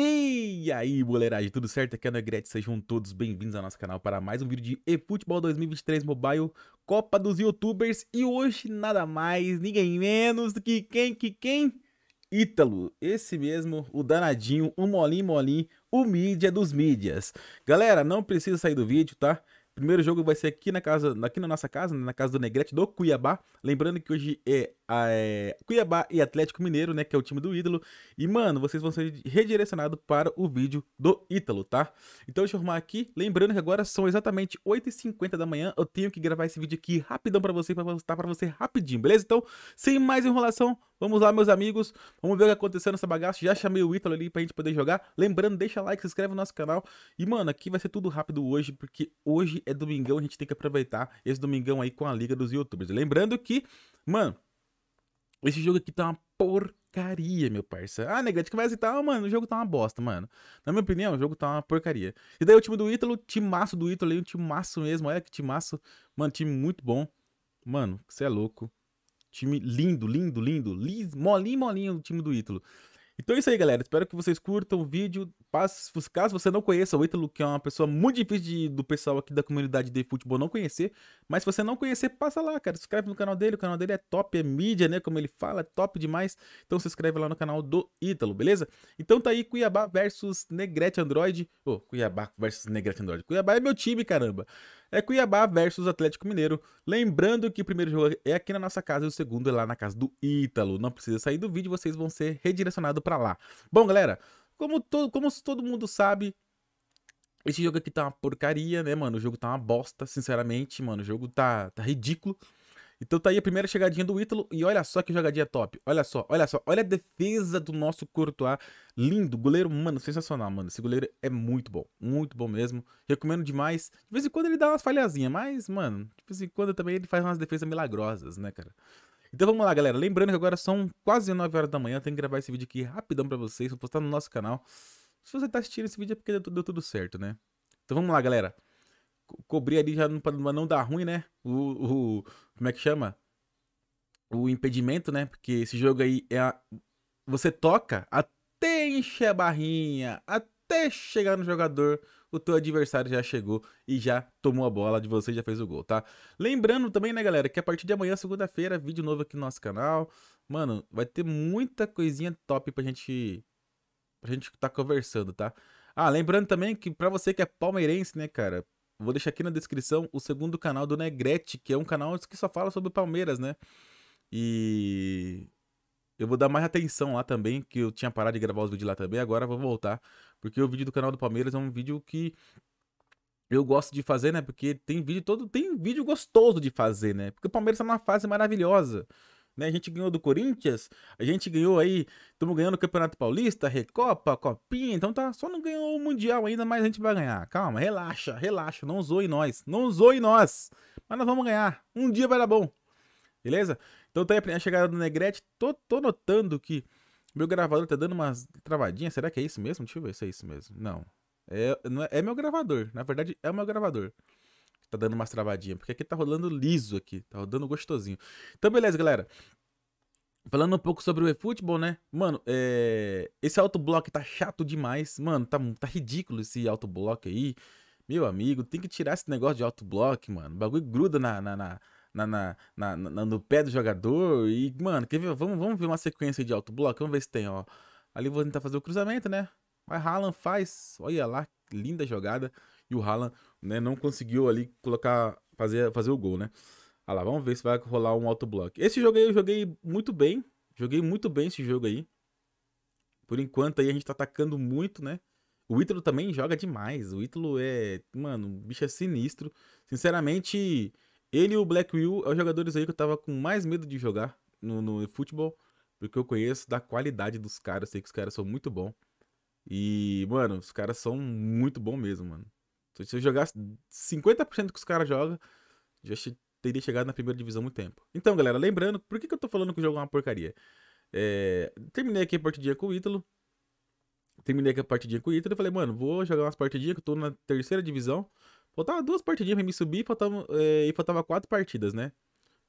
E aí, boleiragem, tudo certo? Aqui é o Negrete, sejam todos bem-vindos ao nosso canal para mais um vídeo de eFootball 2023 Mobile, Copa dos Youtubers, e hoje nada mais, ninguém menos do que quem, que quem? Ítalo, esse mesmo, o danadinho, o molim molim, o mídia dos mídias. Galera, não precisa sair do vídeo, tá? Primeiro jogo vai ser aqui na casa, aqui na nossa casa, né, na casa do Negrete do Cuiabá. Lembrando que hoje é, é Cuiabá e Atlético Mineiro, né? Que é o time do ídolo. E, mano, vocês vão ser redirecionados para o vídeo do Ítalo, tá? Então deixa eu arrumar aqui. Lembrando que agora são exatamente 8h50 da manhã. Eu tenho que gravar esse vídeo aqui rapidão para você, para postar para você rapidinho, beleza? Então, sem mais enrolação, Vamos lá, meus amigos. Vamos ver o que aconteceu nessa bagaça. Já chamei o Ítalo ali pra gente poder jogar. Lembrando, deixa like, se inscreve no nosso canal. E, mano, aqui vai ser tudo rápido hoje, porque hoje é domingão, a gente tem que aproveitar esse domingão aí com a Liga dos Youtubers. Lembrando que, mano, esse jogo aqui tá uma porcaria, meu parça. Ah, a gente vai e tal, mano, o jogo tá uma bosta, mano. Na minha opinião, o jogo tá uma porcaria. E daí o time do Ítalo, timaço do Ítalo aí, um timaço mesmo, olha que timaço. Mano, time muito bom. Mano, você é louco. Time lindo, lindo, lindo. Liz, molinho, molinho o time do Ítalo. Então é isso aí, galera. Espero que vocês curtam o vídeo. Caso você não conheça o Ítalo, que é uma pessoa muito difícil de, do pessoal aqui da comunidade de futebol não conhecer, mas se você não conhecer, passa lá, cara. Se inscreve no canal dele. O canal dele é top, é mídia, né? Como ele fala, é top demais. Então se inscreve lá no canal do Ítalo, beleza? Então tá aí Cuiabá versus Negrete Android. Ô, oh, Cuiabá versus Negrete Android. Cuiabá é meu time, caramba é Cuiabá versus Atlético Mineiro. Lembrando que o primeiro jogo é aqui na nossa casa e o segundo é lá na casa do Ítalo. Não precisa sair do vídeo, vocês vão ser redirecionados para lá. Bom, galera, como, to como todo mundo sabe, esse jogo aqui tá uma porcaria, né, mano? O jogo tá uma bosta, sinceramente, mano. O jogo tá, tá ridículo. Então tá aí a primeira chegadinha do Ítalo. E olha só que jogadinha top. Olha só, olha só. Olha a defesa do nosso Courtois. Lindo. Goleiro, mano, sensacional, mano. Esse goleiro é muito bom. Muito bom mesmo. Recomendo demais. De vez em quando ele dá umas falhazinhas. Mas, mano, de vez em quando também ele faz umas defesas milagrosas, né, cara? Então vamos lá, galera. Lembrando que agora são quase 9 horas da manhã. Tenho que gravar esse vídeo aqui rapidão pra vocês. Vou postar no nosso canal. Se você tá assistindo esse vídeo é porque deu, deu tudo certo, né? Então vamos lá, galera cobrir ali já não, dá não dar ruim, né? O, o, Como é que chama? O impedimento, né? Porque esse jogo aí é. A... Você toca até encher a barrinha, até chegar no jogador. O teu adversário já chegou e já tomou a bola de você já fez o gol, tá? Lembrando também, né, galera, que a partir de amanhã, segunda-feira, vídeo novo aqui no nosso canal. Mano, vai ter muita coisinha top pra gente. pra gente tá conversando, tá? Ah, lembrando também que pra você que é palmeirense, né, cara, Vou deixar aqui na descrição o segundo canal do Negrete, que é um canal que só fala sobre Palmeiras, né? E eu vou dar mais atenção lá também, que eu tinha parado de gravar os vídeos lá também, agora vou voltar, porque o vídeo do canal do Palmeiras é um vídeo que eu gosto de fazer, né? Porque tem vídeo todo, tem vídeo gostoso de fazer, né? Porque o Palmeiras tá numa fase maravilhosa. Né? A gente ganhou do Corinthians, a gente ganhou aí, estamos ganhando o Campeonato Paulista, Recopa, Copinha, então tá, só não ganhou o Mundial ainda, mas a gente vai ganhar. Calma, relaxa, relaxa, não zoe nós, não zoe nós, mas nós vamos ganhar, um dia vai dar bom, beleza? Então tá aí a chegada do Negrete, tô, tô notando que meu gravador tá dando umas travadinhas, será que é isso mesmo? Deixa eu ver se é isso mesmo, não, é, é, é, meu gravador. Na verdade, é o meu gravador. Tá dando umas travadinhas. Porque aqui tá rolando liso aqui. Tá rodando gostosinho. Então, beleza, galera. Falando um pouco sobre o eFootball, né? Mano, é... esse autoblock tá chato demais. Mano, tá, tá ridículo esse autoblock aí. Meu amigo, tem que tirar esse negócio de autoblock, mano. O bagulho gruda na, na, na... Na, na, na, na, no pé do jogador. E, mano, quer ver? Vamos, vamos ver uma sequência de alto Vamos ver se tem, ó. Ali vou tentar fazer o cruzamento, né? Vai, Haaland faz. Olha lá, linda jogada. E o Haaland né? Não conseguiu ali colocar, fazer, fazer o gol, né? Ah lá, vamos ver se vai rolar um autoblock. Esse jogo aí eu joguei muito bem. Joguei muito bem esse jogo aí. Por enquanto aí a gente tá atacando muito, né? O Ítalo também joga demais. O Ítalo é. Mano, o bicho é sinistro. Sinceramente, ele e o Black Will é os jogadores aí que eu tava com mais medo de jogar no, no futebol. Porque eu conheço da qualidade dos caras. Sei que os caras são muito bons. E, mano, os caras são muito bons mesmo, mano. Então, se eu jogasse 50% que os caras jogam, já teria chegado na primeira divisão há muito tempo. Então, galera, lembrando, por que, que eu tô falando que o jogo é uma porcaria? É, terminei aqui a partidinha com o Ítalo. Terminei aqui a partidinha com o Ítalo e falei, mano, vou jogar umas partidinhas que eu tô na terceira divisão. Faltava duas partidinhas pra me subir faltava, é, e faltava quatro partidas, né?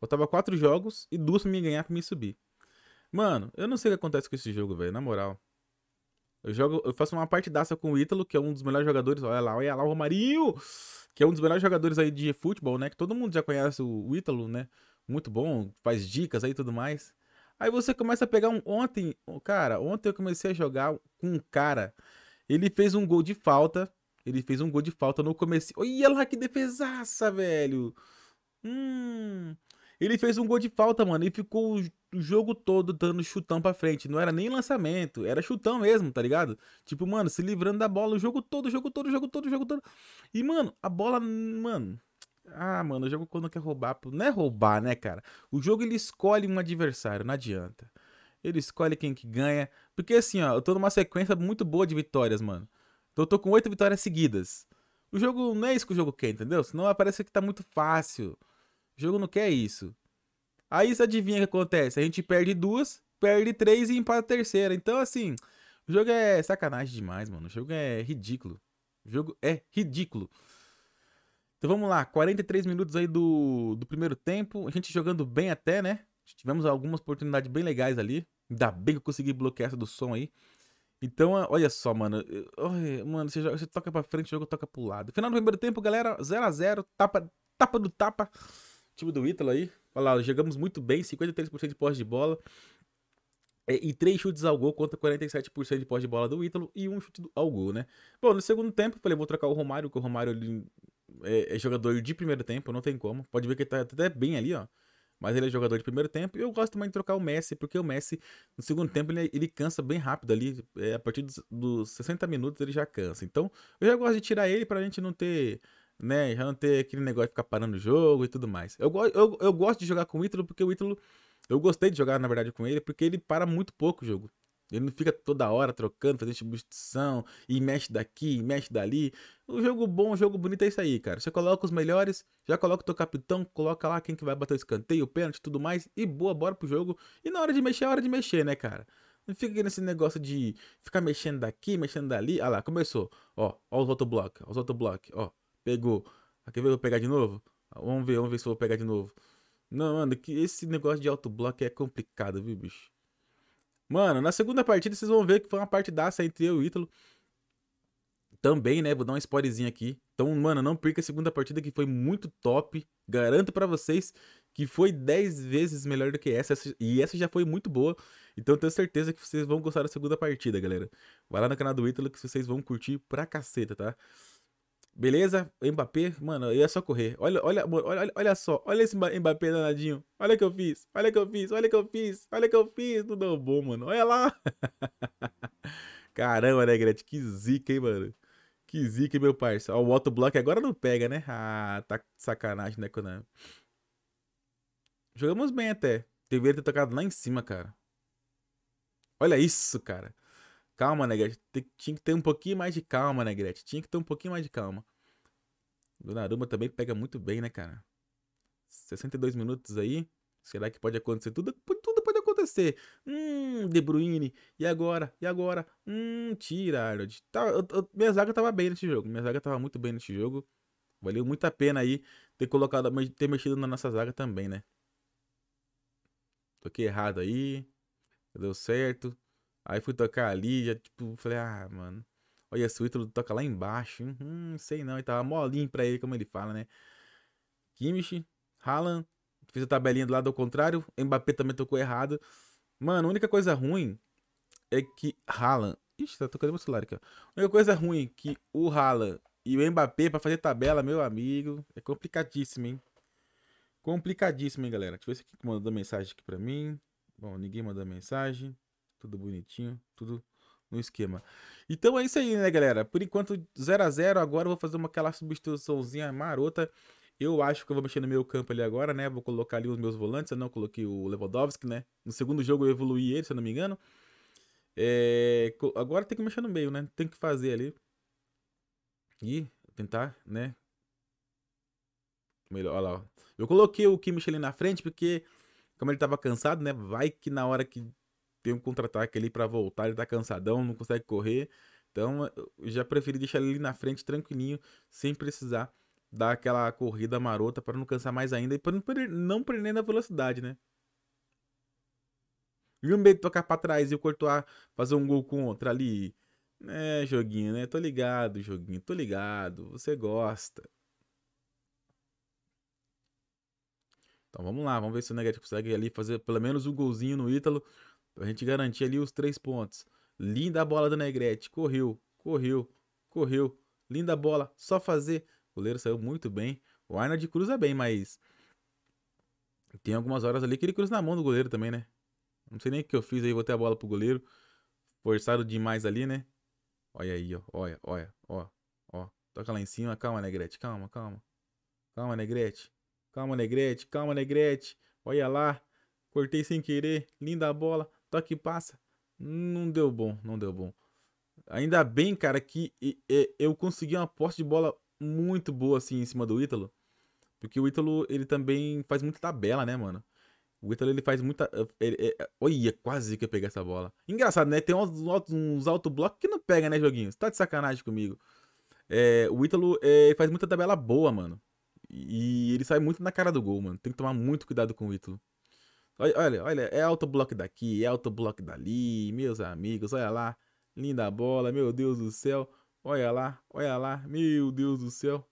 Faltava quatro jogos e duas pra me ganhar pra me subir. Mano, eu não sei o que acontece com esse jogo, velho, na moral. Eu jogo, eu faço uma partidaça com o Ítalo, que é um dos melhores jogadores. Olha lá, olha lá o Romarinho! Que é um dos melhores jogadores aí de futebol, né? Que todo mundo já conhece o Ítalo, né? Muito bom, faz dicas aí e tudo mais. Aí você começa a pegar um. Ontem, cara, ontem eu comecei a jogar com um cara. Ele fez um gol de falta. Ele fez um gol de falta no começo. Olha lá que defesaça, velho! Hum. Ele fez um gol de falta, mano, e ficou o jogo todo dando chutão pra frente. Não era nem lançamento, era chutão mesmo, tá ligado? Tipo, mano, se livrando da bola o jogo todo, jogo todo, jogo todo, jogo todo. E, mano, a bola, mano. Ah, mano, o jogo quando quer roubar. Não é roubar, né, cara? O jogo ele escolhe um adversário, não adianta. Ele escolhe quem que ganha. Porque assim, ó, eu tô numa sequência muito boa de vitórias, mano. Então eu tô com oito vitórias seguidas. O jogo não é isso que o jogo quer, entendeu? Senão parece que tá muito fácil. O jogo não quer isso. Aí você adivinha o que acontece? A gente perde duas, perde três e empata a terceira. Então, assim, o jogo é sacanagem demais, mano. O jogo é ridículo. O jogo é ridículo. Então vamos lá, 43 minutos aí do, do primeiro tempo. A gente jogando bem até, né? Tivemos algumas oportunidades bem legais ali. Ainda bem que eu consegui bloquear essa do som aí. Então, olha só, mano. mano, você, joga, você, toca pra frente, o jogo toca pro lado. Final do primeiro tempo, galera, 0x0, tapa, tapa do tapa time do Ítalo aí. Olha lá, jogamos muito bem, 53% de posse de bola. É, e três chutes ao gol contra 47% de posse de bola do Ítalo e um chute ao gol, né? Bom, no segundo tempo, falei, vou trocar o Romário, porque o Romário ele é, é, jogador de primeiro tempo, não tem como. Pode ver que ele tá até bem ali, ó. Mas ele é jogador de primeiro tempo. E eu gosto também de trocar o Messi, porque o Messi, no segundo tempo, ele, ele cansa bem rápido ali. É, a partir dos, dos 60 minutos ele já cansa. Então, eu já gosto de tirar ele pra gente não ter né? Já não ter aquele negócio de ficar parando o jogo e tudo mais. Eu, eu, eu gosto de jogar com o Ítalo porque o Ítalo. Eu gostei de jogar, na verdade, com ele, porque ele para muito pouco o jogo. Ele não fica toda hora trocando, fazendo substituição, e mexe daqui, e mexe dali. O jogo bom, o jogo bonito é isso aí, cara. Você coloca os melhores, já coloca o teu capitão, coloca lá quem que vai bater o escanteio, o pênalti, tudo mais, e boa, bora pro jogo. E na hora de mexer, é hora de mexer, né, cara? Não fica nesse negócio de ficar mexendo daqui, mexendo dali. Ah lá, começou. Ó, ó os autoblock, ó os autoblock, ó. Pegou. Aqui ah, vou pegar de novo? Ah, vamos ver, vamos ver se eu vou pegar de novo. Não, mano, que esse negócio de autobloco é complicado, viu, bicho? Mano, na segunda partida vocês vão ver que foi uma partidaça entre eu e o Ítalo. Também, né? Vou dar um spoilerzinho aqui. Então, mano, não perca a segunda partida que foi muito top. Garanto para vocês que foi 10 vezes melhor do que essa. E essa já foi muito boa. Então tenho certeza que vocês vão gostar da segunda partida, galera. Vai lá no canal do Ítalo que vocês vão curtir pra caceta, tá? Beleza? Mbappé, mano, eu ia só correr. Olha, olha, olha, olha só, olha esse Mbappé danadinho. Olha que eu fiz, olha que eu fiz, olha que eu fiz, olha que eu fiz. Não deu é bom, mano. Olha lá. Caramba, né, Gretchen? Que zica, hein, mano? Que zica, meu parceiro. Ó, o autoblock agora não pega, né? Ah, tá sacanagem, né, Konami? Jogamos bem até. Deveria ter tocado lá em cima, cara. Olha isso, cara. Calma, Negrete. Né, tinha que ter um pouquinho mais de calma, Negrete. Né, tinha que ter um pouquinho mais de calma. Donnarumma também pega muito bem, né, cara? 62 minutos aí. Será que pode acontecer tudo? Tudo pode acontecer. Hum, De Bruyne. E agora? E agora? Hum, tira, Arnold. Tá, eu, eu, minha zaga tava bem nesse jogo. Minha zaga tava muito bem nesse jogo. Valeu muito a pena aí ter colocado, ter mexido na nossa zaga também, né? Toquei errado aí. Deu certo. Aí fui tocar ali, já tipo, falei, ah, mano. Olha, Sweetlo toca lá embaixo. Hum, sei não. E tava molinho pra ele, como ele fala, né? Kimish, Haaland, fez a tabelinha do lado ao contrário. Mbappé também tocou errado. Mano, a única coisa ruim é que Haaland... Ixi, tá tocando meu celular aqui, ó. A única coisa ruim é que o Haaland e o Mbappé pra fazer tabela, meu amigo, é complicadíssimo, hein? Complicadíssimo, hein, galera? Deixa eu ver se aqui mandou mensagem aqui pra mim. Bom, ninguém mandou mensagem. Tudo bonitinho, tudo no esquema. Então é isso aí, né, galera? Por enquanto, 0 a 0 Agora eu vou fazer uma, aquela substituiçãozinha marota. Eu acho que eu vou mexer no meio campo ali agora, né? Vou colocar ali os meus volantes. Eu não coloquei o Lewandowski, né? No segundo jogo eu evoluí ele, se eu não me engano. É... Agora tem que mexer no meio, né? Tem que fazer ali. E tentar, né? Melhor, olha lá. Eu coloquei o Kimmich ali na frente porque, como ele tava cansado, né? Vai que na hora que tem um contra-ataque ali para voltar, ele tá cansadão, não consegue correr. Então, eu já preferi deixar ele ali na frente tranquilinho, sem precisar dar aquela corrida marota para não cansar mais ainda e para não, não perder na velocidade, né? E o meio de tocar para trás e o Courtois fazer um gol contra ali. É, joguinho, né? Tô ligado, joguinho, tô ligado. Você gosta. Então vamos lá, vamos ver se o Negrete consegue ali fazer pelo menos um golzinho no Ítalo. Pra gente garantir ali os três pontos. Linda bola do Negrete. Correu, correu, correu. Linda bola, só fazer. O goleiro saiu muito bem. O Arnold cruza bem, mas. Tem algumas horas ali que ele cruza na mão do goleiro também, né? Não sei nem o que eu fiz aí, botei a bola pro goleiro. Forçado demais ali, né? Olha aí, ó. Olha, olha, ó. Ó. Toca lá em cima. Calma, Negrete. Calma, calma. Calma, Negrete. Calma, Negrete. Calma, Negrete. Olha lá. Cortei sem querer. Linda bola. Toque e passa. Não deu bom. Não deu bom. Ainda bem, cara, que eu consegui uma posse de bola muito boa, assim, em cima do Ítalo. Porque o Ítalo, ele também faz muita tabela, né, mano? O Ítalo, ele faz muita... Eh, ele, é olha, quase que eu peguei essa bola. Engraçado, né? Tem uns, uns autoblocos que não pega, né, joguinho? Você tá de sacanagem comigo. É, o Ítalo é, faz muita tabela boa, mano. E ele sai muito na cara do gol, mano. Tem que tomar muito cuidado com o Ítalo. Olha, olha, é autoblock daqui, é autoblock dali, meus amigos, olha lá. Linda bola, meu Deus do céu. Olha lá, olha lá, meu Deus do céu.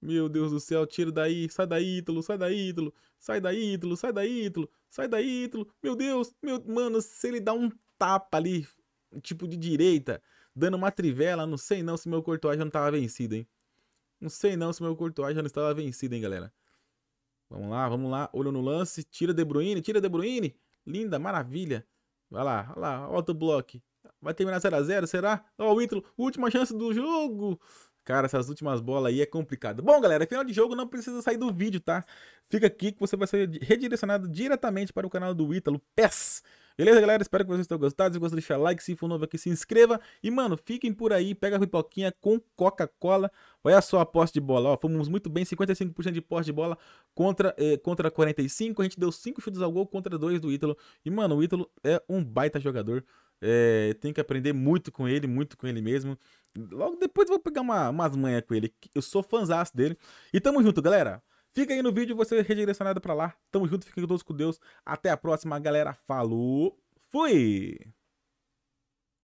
Meu Deus do céu, tira daí, sai daí, Ítalo, sai daí, Ítalo, sai daí, Ítalo, sai daí, Ítalo, sai daí, Ítalo. Meu Deus, meu. Mano, se ele dá um tapa ali, tipo de direita, dando uma trivela, não sei não se meu Courtois não tava vencido, hein. Não sei não se meu Courtois já não estava vencido, hein, galera. Vamos lá, vamos lá. Olho no lance. Tira De Bruyne, tira De Bruyne. Linda, maravilha. Vai lá, olha lá. auto bloco. Vai terminar 0x0, será? Ó, o Ítalo, última chance do jogo. Cara, essas últimas bolas aí é complicado. Bom, galera, final de jogo não precisa sair do vídeo, tá? Fica aqui que você vai ser redirecionado diretamente para o canal do Ítalo PES. Beleza, galera? Espero que vocês tenham gostado. Se gostou, deixa like. Se for novo aqui, se inscreva. E, mano, fiquem por aí. Pega a pipoquinha com Coca-Cola. Olha só a posse de bola. Ó, fomos muito bem. 55% de posse de bola contra, eh, contra 45%. A gente deu 5 chutes ao gol contra 2 do Ítalo. E, mano, o Ítalo é um baita jogador. É, tem que aprender muito com ele, muito com ele mesmo. Logo depois vou pegar uma, umas manhas com ele. Eu sou fãzaço dele. E tamo junto, galera. Fica aí no vídeo, você é redirecionado para lá. Tamo junto, fiquem todos com Deus. Até a próxima, galera. Falou, fui!